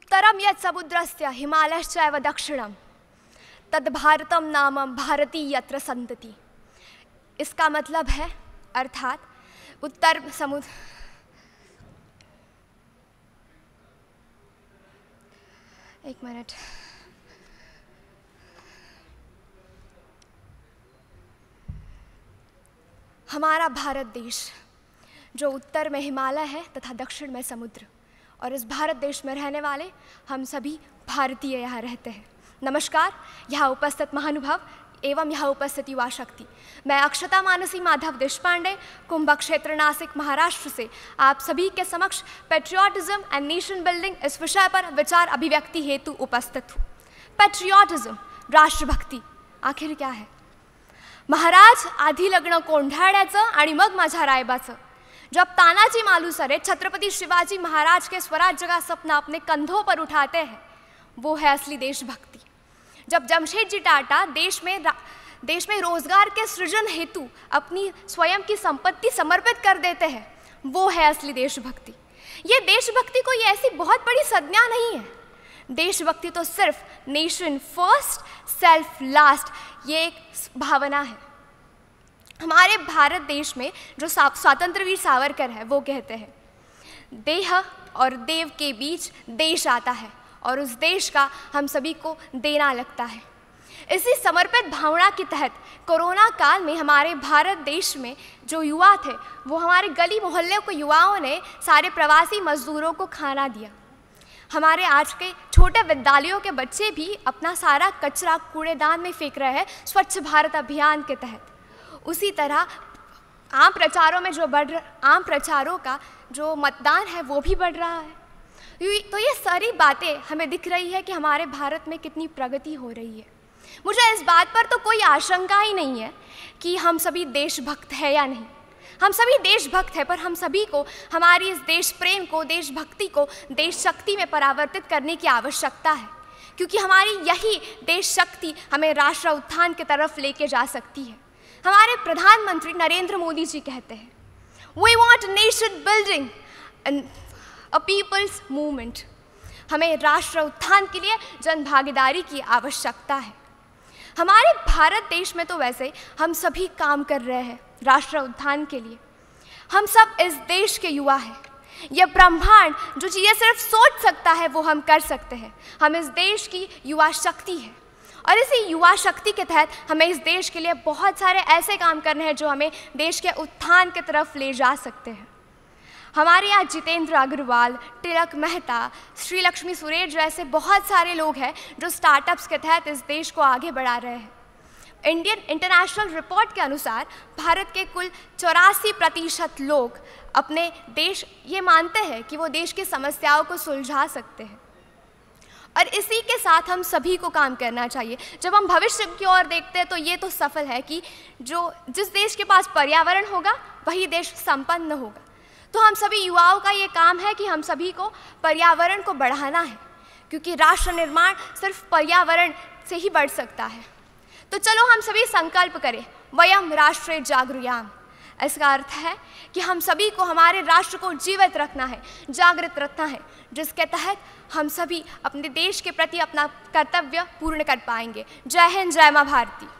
उत्तरम यत् से हिमालयश्चैव दक्षिण तद भारत नाम भारती यत्र संतति इसका मतलब है अर्थात उत्तर समुद्र एक मिनट हमारा भारत देश जो उत्तर में हिमालय है तथा दक्षिण में समुद्र और इस भारत देश में रहने वाले हम सभी भारतीय यहाँ रहते हैं नमस्कार यहाँ उपस्थित महानुभव एवं यहाँ उपस्थित युवा शक्ति मैं अक्षता मानसी माधव देशपांडे कुंभ क्षेत्र नासिक महाराष्ट्र से आप सभी के समक्ष पेट्रियाटिज्म एंड नेशन बिल्डिंग इस विषय पर विचार अभिव्यक्ति हेतु उपस्थित हूँ पेट्रियाटिज्म राष्ट्रभक्ति आखिर क्या है महाराज आधी लग्न कोंढाळ्याचं आणि मग माझ्या रायबाचं जब तानाजी मालूसरे छत्रपति शिवाजी महाराज के स्वराज्य का सपना अपने कंधों पर उठाते हैं वो है असली देशभक्ति जब जमशेद जी टाटा देश में देश में रोजगार के सृजन हेतु अपनी स्वयं की संपत्ति समर्पित कर देते हैं वो है असली देशभक्ति ये देशभक्ति कोई ऐसी बहुत बड़ी संज्ञा नहीं है देशभक्ति तो सिर्फ नेशन फर्स्ट सेल्फ लास्ट ये एक भावना है हमारे भारत देश में जो स्वातंत्र वीर सावरकर है वो कहते हैं देह और देव के बीच देश आता है और उस देश का हम सभी को देना लगता है इसी समर्पित भावना के तहत कोरोना काल में हमारे भारत देश में जो युवा थे वो हमारे गली मोहल्ले को युवाओं ने सारे प्रवासी मजदूरों को खाना दिया हमारे आज के छोटे विद्यालयों के बच्चे भी अपना सारा कचरा कूड़ेदान में फेंक रहे हैं स्वच्छ भारत अभियान के तहत उसी तरह आम प्रचारों में जो बढ़ आम प्रचारों का जो मतदान है वो भी बढ़ रहा है तो ये सारी बातें हमें दिख रही है कि हमारे भारत में कितनी प्रगति हो रही है मुझे इस बात पर तो कोई आशंका ही नहीं है कि हम सभी देशभक्त है या नहीं हम सभी देशभक्त हैं पर हम सभी को हमारी इस देश प्रेम को देशभक्ति को देश शक्ति में परावर्तित करने की आवश्यकता है क्योंकि हमारी यही देश शक्ति हमें राष्ट्र उत्थान की तरफ लेके जा सकती है हमारे प्रधानमंत्री नरेंद्र मोदी जी कहते हैं we want nation building a people's movement हमें राष्ट्र उत्थान के लिए जन भागीदारी की आवश्यकता है हमारे भारत देश में तो वैसे हम सभी काम कर रहे हैं राष्ट्र उत्थान के लिए हम सब इस देश के युवा हैं यह ब्रह्मांड जो चीज़ें सिर्फ सोच सकता है वो हम कर सकते हैं हम इस देश की युवा शक्ति है और इसी युवा शक्ति के तहत हमें इस देश के लिए बहुत सारे ऐसे काम करने हैं जो हमें देश के उत्थान की तरफ ले जा सकते हैं हमारे यहाँ जितेंद्र अग्रवाल तिलक मेहता श्री लक्ष्मी सुरेश जैसे बहुत सारे लोग हैं जो स्टार्टअप्स के तहत इस देश को आगे बढ़ा रहे हैं इंडियन इंटरनेशनल रिपोर्ट के अनुसार भारत के कुल चौरासी प्रतिशत लोग अपने देश ये मानते हैं कि वो देश की समस्याओं को सुलझा सकते हैं और इसी के साथ हम सभी को काम करना चाहिए जब हम भविष्य की ओर देखते हैं तो ये तो सफल है कि जो जिस देश के पास पर्यावरण होगा वही देश संपन्न होगा तो हम सभी युवाओं का ये काम है कि हम सभी को पर्यावरण को बढ़ाना है क्योंकि राष्ट्र निर्माण सिर्फ पर्यावरण से ही बढ़ सकता है तो चलो हम सभी संकल्प करें वयम राष्ट्रीय जागरूयाम इसका अर्थ है कि हम सभी को हमारे राष्ट्र को जीवित रखना है जागृत रखना है जिसके तहत हम सभी अपने देश के प्रति अपना कर्तव्य पूर्ण कर पाएंगे जय हिंद जय माँ भारती